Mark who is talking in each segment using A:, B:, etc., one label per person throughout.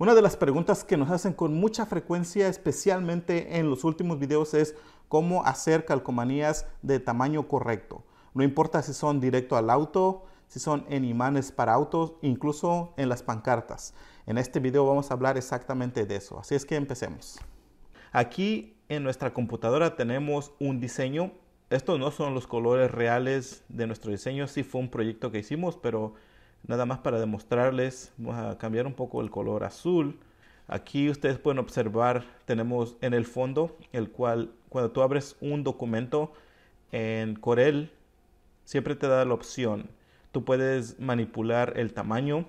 A: Una de las preguntas que nos hacen con mucha frecuencia, especialmente en los últimos videos, es cómo hacer calcomanías de tamaño correcto. No importa si son directo al auto, si son en imanes para autos, incluso en las pancartas. En este video vamos a hablar exactamente de eso. Así es que empecemos. Aquí en nuestra computadora tenemos un diseño. Estos no son los colores reales de nuestro diseño. Sí fue un proyecto que hicimos, pero nada más para demostrarles, vamos a cambiar un poco el color azul. Aquí ustedes pueden observar, tenemos en el fondo, el cual cuando tú abres un documento en Corel, siempre te da la opción. Tú puedes manipular el tamaño.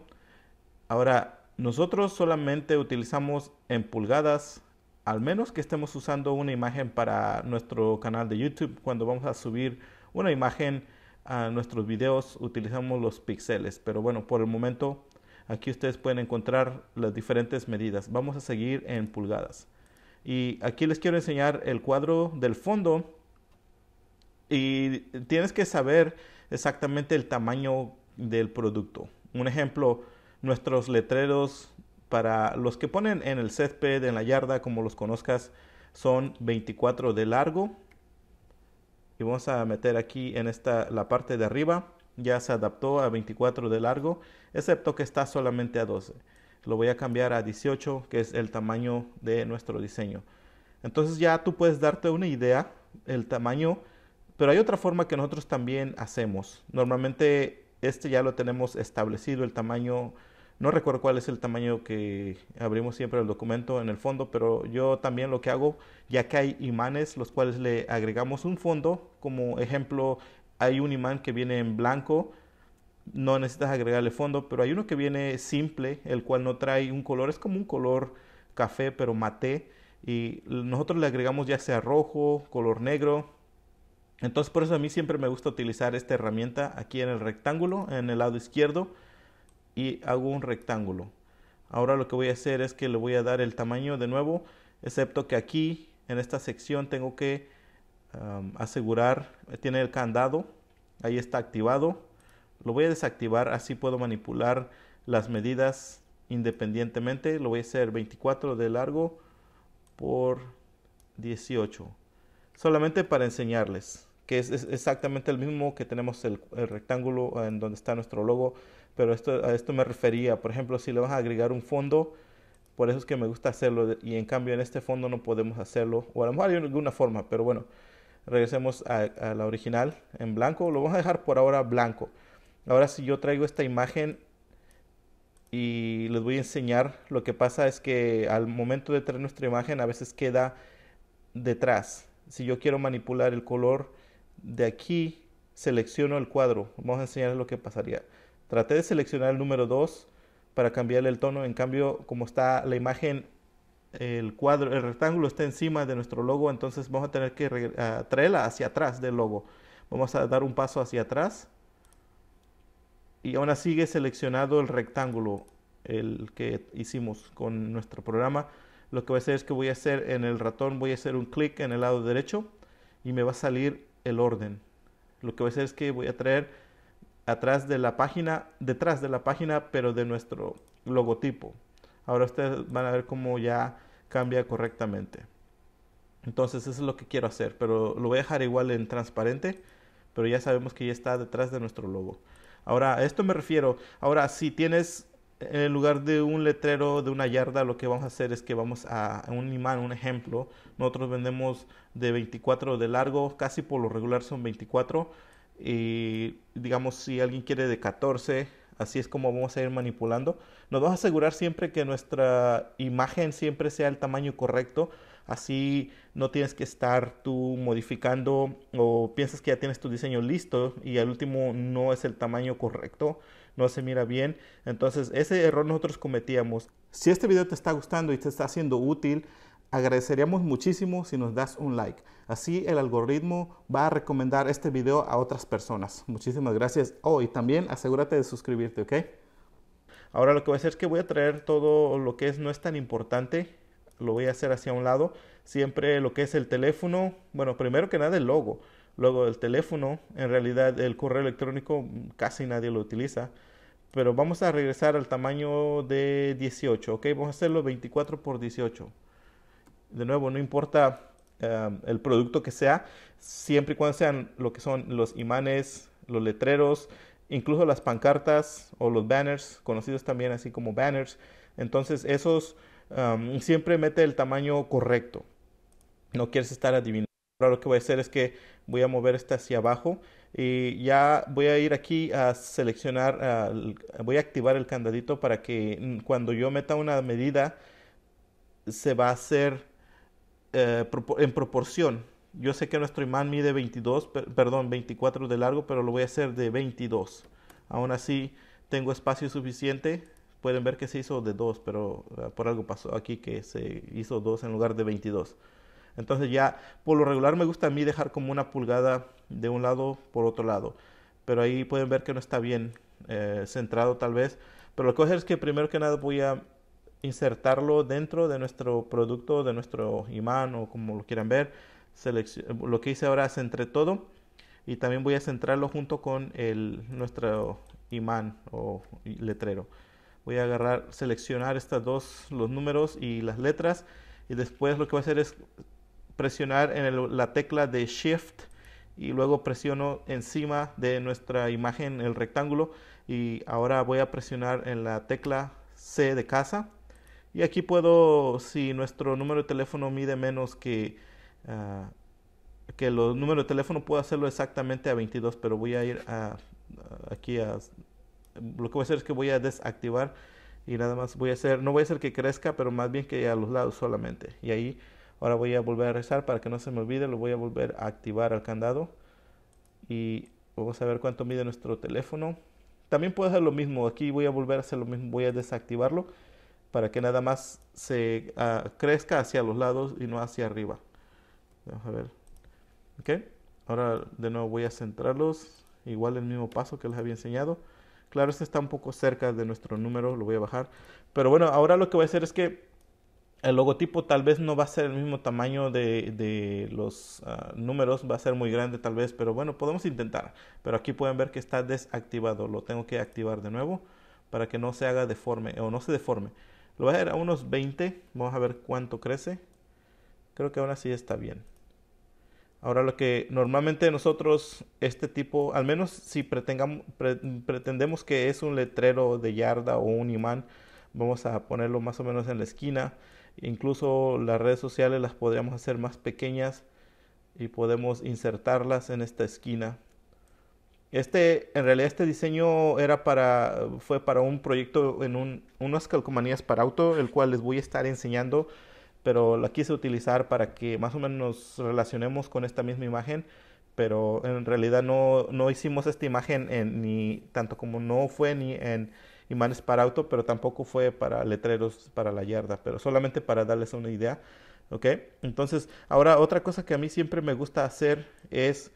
A: Ahora, nosotros solamente utilizamos en pulgadas, al menos que estemos usando una imagen para nuestro canal de YouTube, cuando vamos a subir una imagen a nuestros videos utilizamos los píxeles, pero bueno, por el momento aquí ustedes pueden encontrar las diferentes medidas. Vamos a seguir en pulgadas. Y aquí les quiero enseñar el cuadro del fondo y tienes que saber exactamente el tamaño del producto. Un ejemplo, nuestros letreros para los que ponen en el césped, en la yarda, como los conozcas, son 24 de largo y vamos a meter aquí en esta la parte de arriba ya se adaptó a 24 de largo excepto que está solamente a 12 lo voy a cambiar a 18 que es el tamaño de nuestro diseño entonces ya tú puedes darte una idea el tamaño pero hay otra forma que nosotros también hacemos normalmente este ya lo tenemos establecido el tamaño no recuerdo cuál es el tamaño que abrimos siempre el documento en el fondo, pero yo también lo que hago, ya que hay imanes los cuales le agregamos un fondo, como ejemplo, hay un imán que viene en blanco, no necesitas agregarle fondo, pero hay uno que viene simple, el cual no trae un color, es como un color café, pero mate, y nosotros le agregamos ya sea rojo, color negro, entonces por eso a mí siempre me gusta utilizar esta herramienta aquí en el rectángulo, en el lado izquierdo, hago un rectángulo. Ahora lo que voy a hacer es que le voy a dar el tamaño de nuevo, excepto que aquí en esta sección tengo que um, asegurar, eh, tiene el candado, ahí está activado. Lo voy a desactivar, así puedo manipular las medidas independientemente. Lo voy a hacer 24 de largo por 18. Solamente para enseñarles que es, exactamente el mismo que tenemos el rectángulo en donde está nuestro logo pero esto, a esto me refería. Por ejemplo, si le vas a agregar un fondo, por eso es que me gusta hacerlo y en cambio en este fondo no podemos hacerlo, o a lo mejor hay alguna forma, pero bueno, regresemos a, a la original en blanco, lo vamos a dejar por ahora blanco. Ahora si yo traigo esta imagen y les voy a enseñar, lo que pasa es que al momento de traer nuestra imagen a veces queda detrás. Si yo quiero manipular el color de aquí, selecciono el cuadro. Vamos a enseñarles lo que pasaría. Traté de seleccionar el número 2 para cambiarle el tono. En cambio, como está la imagen, el cuadro, el rectángulo está encima de nuestro logo, entonces vamos a tener que traerla hacia atrás del logo. Vamos a dar un paso hacia atrás. Y ahora sigue seleccionado el rectángulo, el que hicimos con nuestro programa. Lo que voy a hacer es que voy a hacer en el ratón, voy a hacer un clic en el lado derecho y me va a salir el orden. Lo que voy a hacer es que voy a traer atrás de la página, detrás de la página, pero de nuestro logotipo. Ahora ustedes van a ver cómo ya cambia correctamente. Entonces eso es lo que quiero hacer, pero lo voy a dejar igual en transparente, pero ya sabemos que ya está detrás de nuestro logo. Ahora, a esto me refiero. Ahora, si tienes eh, en lugar de un letrero de una yarda, lo que vamos a hacer es que vamos a, a un imán, un ejemplo. Nosotros vendemos de 24 de largo, casi por lo regular son 24 y digamos si alguien quiere de 14, así es como vamos a ir manipulando. Nos vamos a asegurar siempre que nuestra imagen siempre sea el tamaño correcto, así no tienes que estar tú modificando o piensas que ya tienes tu diseño listo y al último no es el tamaño correcto, no se mira bien. Entonces ese error nosotros cometíamos. Si este video te está gustando y te está siendo útil, agradeceríamos muchísimo si nos das un like. Así el algoritmo va a recomendar este video a otras personas. Muchísimas gracias. Oh, y también asegúrate de suscribirte, ¿ok? Ahora lo que voy a hacer es que voy a traer todo lo que es no es tan importante. Lo voy a hacer hacia un lado. Siempre lo que es el teléfono. Bueno, primero que nada el logo. Luego el teléfono. En realidad el correo electrónico casi nadie lo utiliza. Pero vamos a regresar al tamaño de 18, ¿ok? Vamos a hacerlo 24 por 18 de nuevo, no importa eh, el producto que sea, siempre y cuando sean lo que son los imanes, los letreros, incluso las pancartas o los banners, conocidos también así como banners. Entonces, esos um, siempre mete el tamaño correcto. No quieres estar adivinando. Ahora lo que voy a hacer es que voy a mover esta hacia abajo y ya voy a ir aquí a seleccionar, voy a activar el candadito para que mm, cuando yo meta una medida se va a hacer eh, en proporción. Yo sé que nuestro imán mide 22, perdón, 24 de largo, pero lo voy a hacer de 22. Aún así, tengo espacio suficiente. Pueden ver que se hizo de 2, pero eh, por algo pasó aquí que se hizo 2 en lugar de 22. Entonces ya, por lo regular me gusta a mí dejar como una pulgada de un lado por otro lado. Pero ahí pueden ver que no está bien eh, centrado tal vez. Pero lo que hacer es que primero que nada voy a insertarlo dentro de nuestro producto, de nuestro imán o como lo quieran ver. lo que hice ahora es entre todo y también voy a centrarlo junto con el, nuestro imán o letrero. Voy a agarrar, seleccionar estas dos, los números y las letras y después lo que voy a hacer es presionar en la tecla de Shift y luego presiono encima de nuestra imagen el rectángulo y ahora voy a presionar en la tecla C de casa y aquí puedo, si nuestro número de teléfono mide menos que, ah, que el número de teléfono, puedo hacerlo exactamente a 22, pero voy a ir aquí a... Lo que voy a hacer es que voy a desactivar y nada más voy a hacer, no voy a hacer que crezca, pero más bien que a los lados solamente. Y ahí ahora voy a volver a rezar para que no se me olvide, lo voy a volver a activar al candado y vamos a ver cuánto mide nuestro teléfono. También puedo hacer lo mismo, aquí voy a volver a hacer lo mismo, voy a desactivarlo para que nada más se ah, crezca hacia los lados y no hacia arriba. Vamos a ver. ¿Ok? Ahora de nuevo voy a centrarlos, igual el mismo paso que les había enseñado. Claro, este está un poco cerca de nuestro número, lo voy a bajar. Pero bueno, ahora lo que voy a hacer es que el logotipo tal vez no va a ser el mismo tamaño de, los ah, números, va a ser muy grande tal vez, pero bueno, podemos intentar. Pero aquí pueden ver que está desactivado, lo tengo que activar de nuevo para que no se haga deforme o no se deforme. Lo voy a dejar a unos 20. Vamos a ver cuánto crece. Creo que aún así está bien. Ahora lo que normalmente nosotros, este tipo, al menos si pretendemos que es un letrero de yarda o un imán, vamos a ponerlo más o menos en la esquina. Incluso las redes sociales las podríamos hacer más pequeñas y podemos insertarlas en esta esquina este, en realidad este diseño era para, fue para un proyecto en un, unas calcomanías para auto, el cual les voy a estar enseñando, pero la quise utilizar para que más o menos nos relacionemos con esta misma imagen, pero en realidad no, no hicimos esta imagen en, ni tanto como no fue ni en imanes para auto, pero tampoco fue para letreros para la yarda, pero solamente para darles una idea, ¿ok? Entonces, ahora otra cosa que a mí siempre me gusta hacer es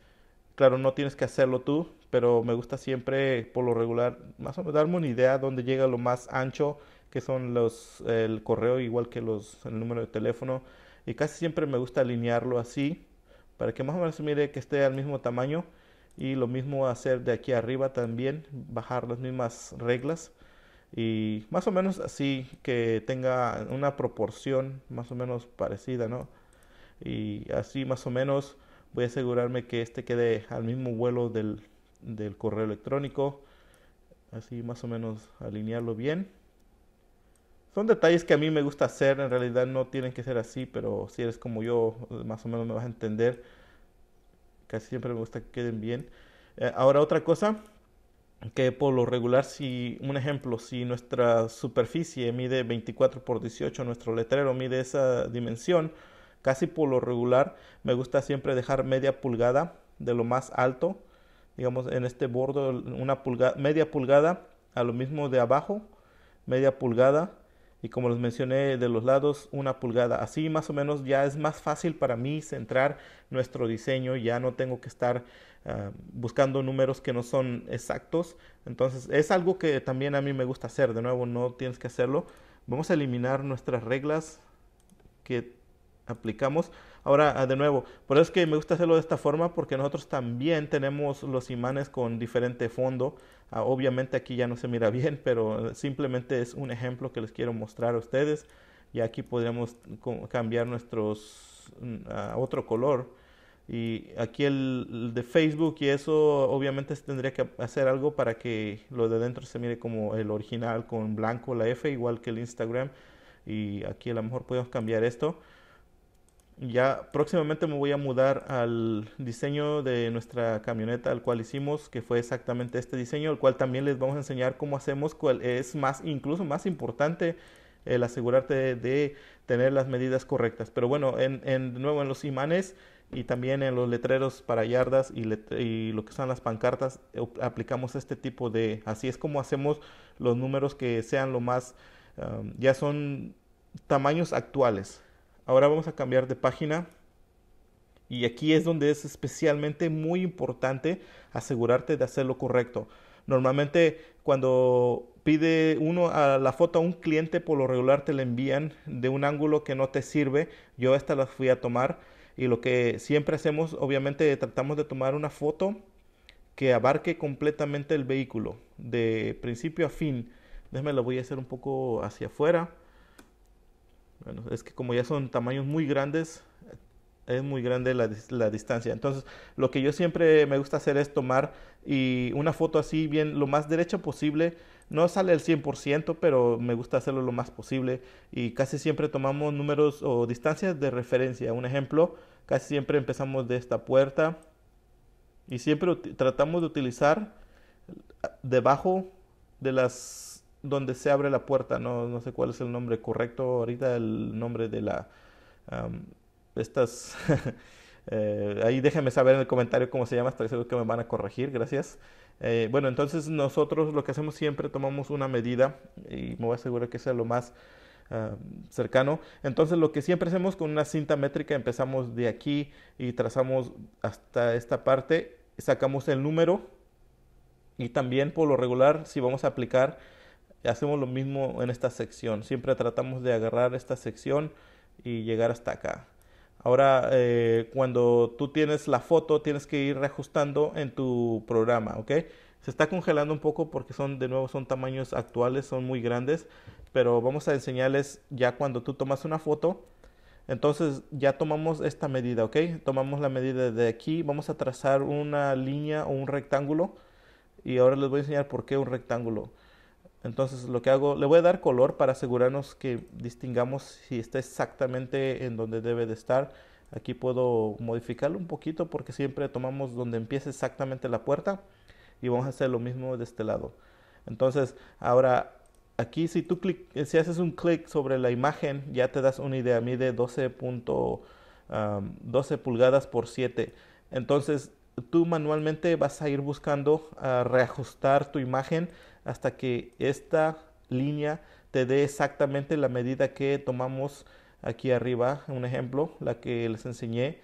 A: Claro, no tienes que hacerlo tú, pero me gusta siempre, por lo regular, más o menos darme una idea dónde llega lo más ancho, que son los, el correo, igual que los, el número de teléfono. Y casi siempre me gusta alinearlo así, para que más o menos mire que esté al mismo tamaño. Y lo mismo hacer de aquí arriba también, bajar las mismas reglas. Y más o menos así que tenga una proporción más o menos parecida, ¿no? Y así más o menos voy a asegurarme que este quede al mismo vuelo del, del correo electrónico así más o menos alinearlo bien son detalles que a mí me gusta hacer en realidad no tienen que ser así pero si eres como yo más o menos me vas a entender casi siempre me gusta que queden bien eh, ahora otra cosa que por lo regular, si un ejemplo, si nuestra superficie mide 24 por 18, nuestro letrero mide esa dimensión, Casi por lo regular me gusta siempre dejar media pulgada de lo más alto, digamos en este bordo una pulgada media pulgada a lo mismo de abajo, media pulgada y como les mencioné de los lados una pulgada. Así más o menos ya es más fácil para mí centrar nuestro diseño, ya no tengo que estar eh, buscando números que no son exactos. Entonces es algo que también a mí me gusta hacer, de nuevo no tienes que hacerlo. Vamos a eliminar nuestras reglas que aplicamos. Ahora, ah, de nuevo, por eso es que me gusta hacerlo de esta forma porque nosotros también tenemos los imanes con diferente fondo. Ah, obviamente aquí ya no se mira bien, pero simplemente es un ejemplo que les quiero mostrar a ustedes. Y aquí podríamos cambiar nuestros mm, a otro color. Y aquí el, de Facebook y eso obviamente tendría que hacer algo para que lo de dentro se mire como el original con blanco la F, igual que el Instagram. Y aquí a lo mejor podemos cambiar esto. Ya próximamente me voy a mudar al diseño de nuestra camioneta, al cual hicimos, que fue exactamente este diseño, el cual también les vamos a enseñar cómo hacemos, es más, incluso más importante el asegurarte de, tener las medidas correctas. Pero bueno, en, de nuevo en los imanes y también en los letreros para yardas y, lo que son las pancartas, aplicamos este tipo de, así es como hacemos los números que sean lo más, um, ya son tamaños actuales. Ahora vamos a cambiar de página. Y aquí es donde es especialmente muy importante asegurarte de hacer lo correcto. Normalmente cuando pide uno la foto a un cliente, por lo regular te la envían de un ángulo que no te sirve. Yo esta la fui a tomar y lo que siempre hacemos, obviamente tratamos de tomar una foto que abarque completamente el vehículo, de principio a fin. Déjame lo voy a hacer un poco hacia afuera bueno, es que como ya son tamaños muy grandes, es muy grande la, la, distancia. Entonces, lo que yo siempre me gusta hacer es tomar y una foto así bien lo más derecha posible. No sale el 100%, pero me gusta hacerlo lo más posible. Y casi siempre tomamos números o distancias de referencia. Un ejemplo, casi siempre empezamos de esta puerta. Y siempre tratamos de utilizar debajo de las donde se abre la puerta, no, sé cuál es el nombre correcto ahorita, el nombre de la... estas... Eh, ahí déjenme saber en el comentario cómo se llama, estoy seguro que me van a corregir, gracias. Eh, bueno, entonces nosotros lo que hacemos siempre tomamos una medida y me voy a asegurar que sea lo más cercano. Entonces lo que siempre hacemos con una cinta métrica empezamos de aquí y trazamos hasta esta parte, sacamos el número y también por lo regular si vamos a aplicar hacemos lo mismo en esta sección. Siempre tratamos de agarrar esta sección y llegar hasta acá. Ahora, eh, cuando tú tienes la foto, tienes que ir reajustando en tu programa, ¿ok? Se está congelando un poco porque son, de nuevo, son tamaños actuales, son muy grandes, pero vamos a enseñarles ya cuando tú tomas una foto. Entonces ya tomamos esta medida, ¿ok? Tomamos la medida de aquí, vamos a trazar una línea o un rectángulo y ahora les voy a enseñar por qué un rectángulo. Entonces lo que hago, le voy a dar color para asegurarnos que distingamos si está exactamente en donde debe de estar. Aquí puedo modificarlo un poquito porque siempre tomamos donde empieza exactamente la puerta y vamos a hacer lo mismo de este lado. Entonces ahora aquí si tú clic, si haces un clic sobre la imagen ya te das una idea, mide 12, 12 pulgadas por 7. Entonces tú manualmente vas a ir buscando a reajustar tu imagen hasta que esta línea te dé exactamente la medida que tomamos aquí arriba, un ejemplo, la que les enseñé.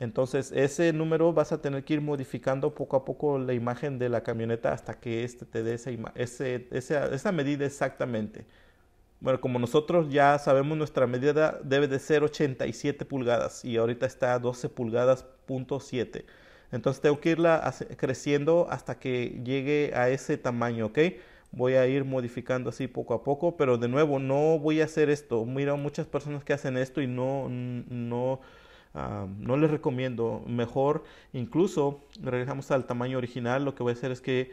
A: Entonces ese número vas a tener que ir modificando poco a poco la imagen de la camioneta hasta que este te dé esa, esa, medida exactamente. Bueno, como nosotros ya sabemos, nuestra medida debe de ser 87 pulgadas y ahorita está 12 pulgadas 7. Entonces tengo que irla creciendo hasta que llegue a ese tamaño, ¿ok? Voy a ir modificando así poco a poco, pero de nuevo, no voy a hacer esto. Mira, muchas personas que hacen esto y no, no, les recomiendo. Mejor, incluso, regresamos al tamaño original, lo que voy a hacer es que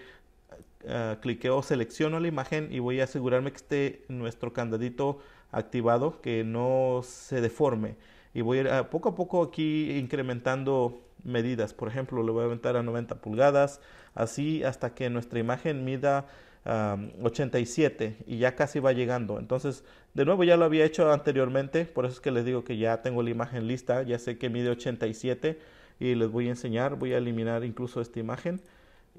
A: ah, cliqueo, selecciono la imagen y voy a asegurarme que esté nuestro candadito activado, que no se deforme. Y voy a ir ah, poco a poco aquí incrementando medidas. Por ejemplo, le voy a aventar a 90 pulgadas, así hasta que nuestra imagen mida 87 y ya casi va llegando. Entonces, de nuevo ya lo había hecho anteriormente, por eso es que les digo que ya tengo la imagen lista, ya sé que mide 87 y les voy a enseñar, voy a eliminar incluso esta imagen.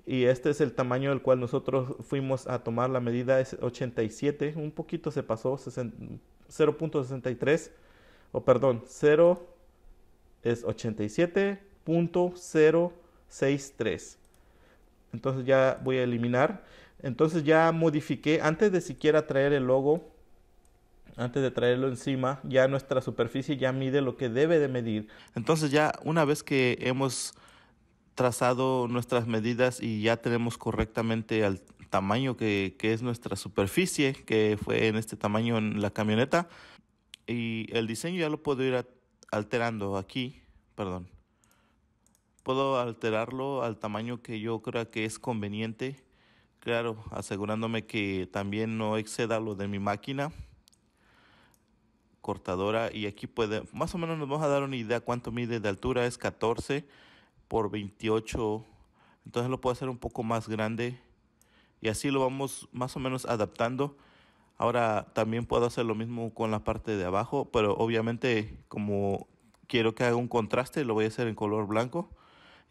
A: Y este es el tamaño del cual nosotros fuimos a tomar la medida, es 87, un poquito se pasó, 0.63, o perdón, 0 es 87, 0.063. Entonces ya voy a eliminar. Entonces ya modifiqué, antes de siquiera traer el logo, antes de traerlo encima, ya nuestra superficie ya mide lo que debe de medir. Entonces ya una vez que hemos trazado nuestras medidas y ya tenemos correctamente al tamaño que, que es nuestra superficie, que fue en este tamaño en la camioneta, y el diseño ya lo puedo ir alterando aquí, perdón. Puedo alterarlo al tamaño que yo creo que es conveniente, claro, asegurándome que también no exceda lo de mi máquina cortadora y aquí puede, más o menos nos vamos a dar una idea cuánto mide de altura, es 14 por 28, entonces lo puedo hacer un poco más grande y así lo vamos más o menos adaptando. Ahora también puedo hacer lo mismo con la parte de abajo, pero obviamente como quiero que haga un contraste, lo voy a hacer en color blanco.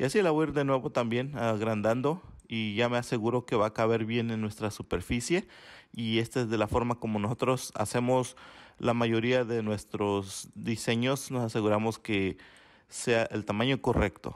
A: Y así la voy a ir de nuevo también agrandando y ya me aseguro que va a caber bien en nuestra superficie y esta es de la forma como nosotros hacemos la mayoría de nuestros diseños, nos aseguramos que sea el tamaño correcto.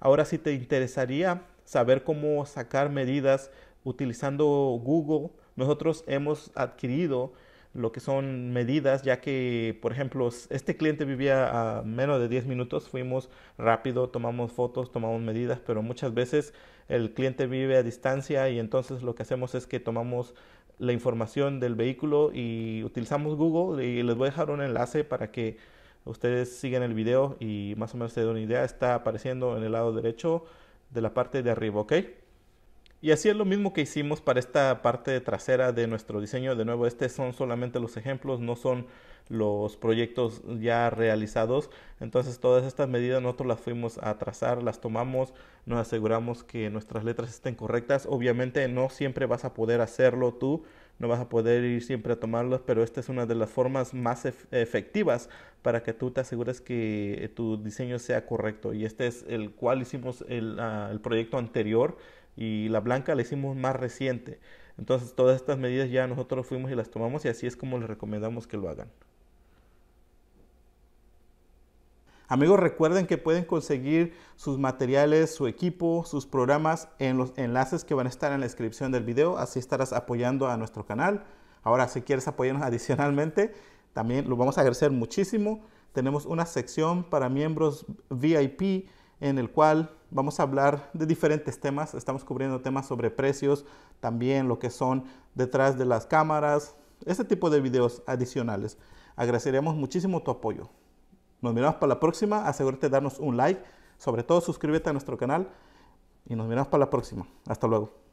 A: Ahora si te interesaría saber cómo sacar medidas utilizando Google, nosotros hemos adquirido lo que son medidas, ya que, por ejemplo, este cliente vivía a menos de 10 minutos, fuimos rápido, tomamos fotos, tomamos medidas, pero muchas veces el cliente vive a distancia y entonces lo que hacemos es que tomamos la información del vehículo y utilizamos Google y les voy a dejar un enlace para que ustedes sigan el video y más o menos se den una idea, está apareciendo en el lado derecho de la parte de arriba, ¿ok? Y así es lo mismo que hicimos para esta parte trasera de nuestro diseño. De nuevo, estos son solamente los ejemplos, no son los proyectos ya realizados. Entonces todas estas medidas nosotros las fuimos a trazar, las tomamos, nos aseguramos que nuestras letras estén correctas. Obviamente no siempre vas a poder hacerlo tú, no vas a poder ir siempre a tomarlas, pero esta es una de las formas más efectivas para que tú te asegures que tu diseño sea correcto. Y este es el cual hicimos el, ah, el proyecto anterior y la blanca la hicimos más reciente. Entonces todas estas medidas ya nosotros fuimos y las tomamos y así es como les recomendamos que lo hagan. Amigos, recuerden que pueden conseguir sus materiales, su equipo, sus programas en los enlaces que van a estar en la descripción del video. Así estarás apoyando a nuestro canal. Ahora, si quieres apoyarnos adicionalmente, también lo vamos a agradecer muchísimo. Tenemos una sección para miembros VIP en el cual Vamos a hablar de diferentes temas. Estamos cubriendo temas sobre precios, también lo que son detrás de las cámaras, este tipo de videos adicionales. Agradeceríamos muchísimo tu apoyo. Nos miramos para la próxima. Asegúrate de darnos un like. Sobre todo suscríbete a nuestro canal y nos miramos para la próxima. Hasta luego.